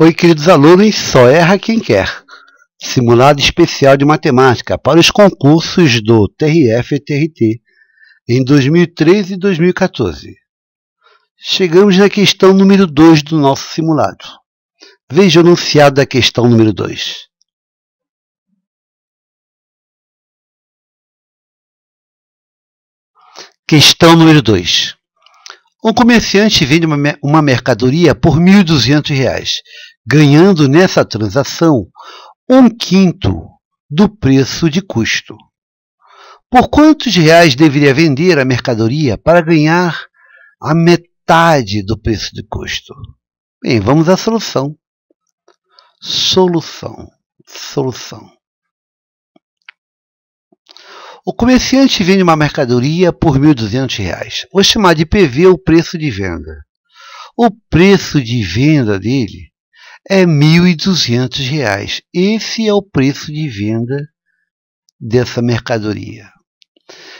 Oi, queridos alunos, só erra quem quer. Simulado especial de matemática para os concursos do TRF e TRT em 2013 e 2014. Chegamos na questão número 2 do nosso simulado. Veja o anunciado da questão número 2. Questão número 2. Um comerciante vende uma, uma mercadoria por R$ 1.200 ganhando nessa transação um quinto do preço de custo. Por quantos reais deveria vender a mercadoria para ganhar a metade do preço de custo? Bem, vamos à solução. Solução. Solução. O comerciante vende uma mercadoria por R$ 1.200. Vou chamar de PV o preço de venda. O preço de venda dele é R$ 1.200. Esse é o preço de venda dessa mercadoria.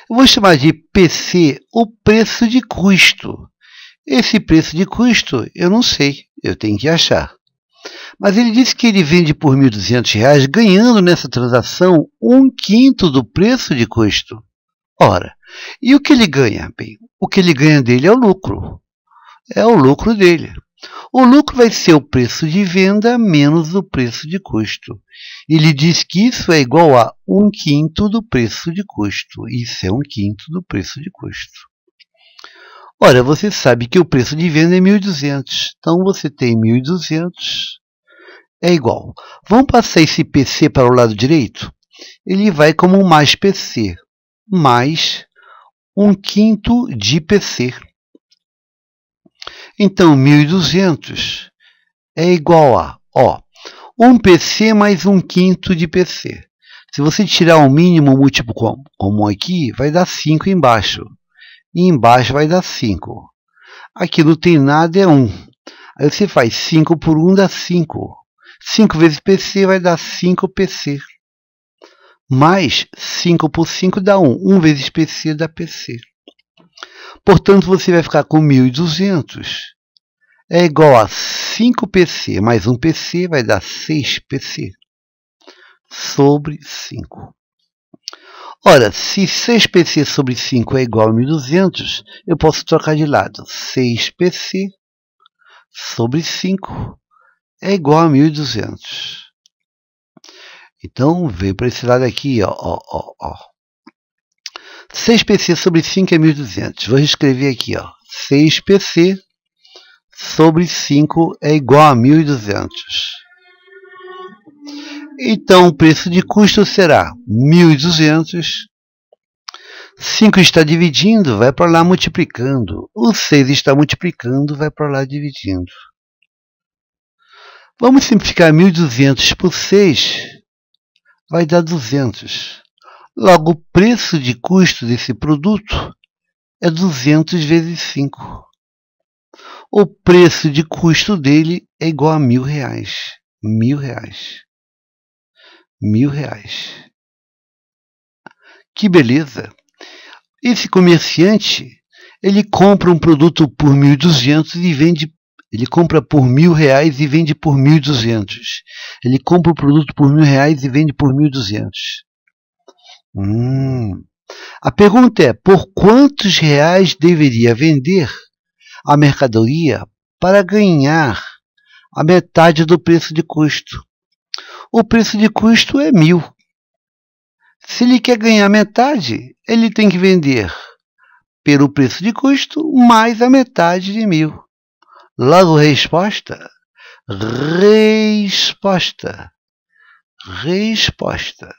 Eu vou chamar de PC o preço de custo. Esse preço de custo eu não sei, eu tenho que achar. Mas ele disse que ele vende por R$ 1.200, ganhando nessa transação um quinto do preço de custo. Ora, e o que ele ganha? Bem, o que ele ganha dele é o lucro. É o lucro dele. O lucro vai ser o preço de venda menos o preço de custo. Ele diz que isso é igual a um quinto do preço de custo. Isso é um quinto do preço de custo. Ora, você sabe que o preço de venda é 1.200. Então, você tem 1.200 é igual. Vamos passar esse PC para o lado direito? Ele vai como mais PC, mais um quinto de PC. Então, 1.200 é igual a ó, 1 PC mais 1 quinto de PC. Se você tirar um mínimo múltiplo comum aqui, vai dar 5 embaixo. E embaixo vai dar 5. Aqui não tem nada, é 1. Aí você faz 5 por 1 dá 5. 5 vezes PC vai dar 5 PC. Mais 5 por 5 dá 1. 1 vezes PC dá PC. Portanto, você vai ficar com 1.200. É igual a 5PC mais 1PC vai dar 6PC sobre 5. Ora, se 6PC sobre 5 é igual a 1.200, eu posso trocar de lado. 6PC sobre 5 é igual a 1.200. Então, vem para esse lado aqui, ó, ó, ó, ó. 6PC sobre 5 é 1.200. Vou escrever aqui, ó. 6PC sobre 5 é igual a 1.200. Então, o preço de custo será 1.200. 5 está dividindo, vai para lá multiplicando. O 6 está multiplicando, vai para lá dividindo. Vamos simplificar 1.200 por 6, vai dar 200. Logo, o preço de custo desse produto é 200 vezes 5. O preço de custo dele é igual a mil reais. Mil reais. Mil reais. Que beleza! Esse comerciante ele compra um produto por 1.200 e vende ele compra por mil reais e vende por 1.200. Ele compra o produto por mil reais e vende por 1.200. Hum. A pergunta é: por quantos reais deveria vender a mercadoria para ganhar a metade do preço de custo? O preço de custo é mil. Se ele quer ganhar metade, ele tem que vender pelo preço de custo mais a metade de mil. Logo, resposta: resposta. Resposta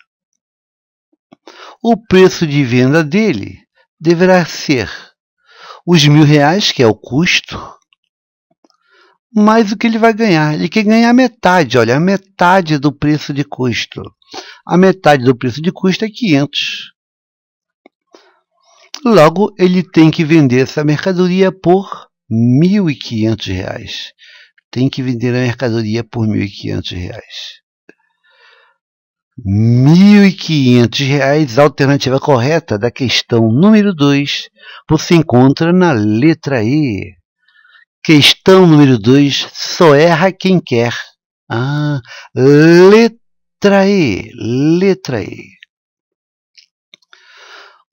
o preço de venda dele deverá ser os mil reais, que é o custo, mais o que ele vai ganhar. Ele quer ganhar é metade, olha, a metade do preço de custo. A metade do preço de custo é 500. Logo, ele tem que vender essa mercadoria por R$ 1.500. Tem que vender a mercadoria por R$ 1.500. R$ 1.500, a alternativa correta da questão número 2, você encontra na letra E. Questão número 2, só erra quem quer. Ah, letra E, letra E.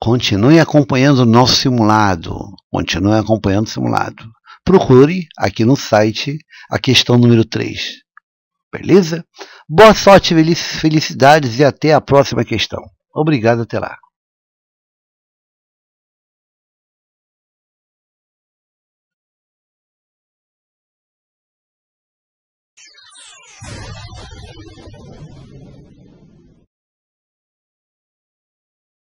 Continue acompanhando o nosso simulado. Continue acompanhando o simulado. Procure aqui no site a questão número 3. Beleza? Boa sorte, felicidades e até a próxima questão. Obrigado, até lá.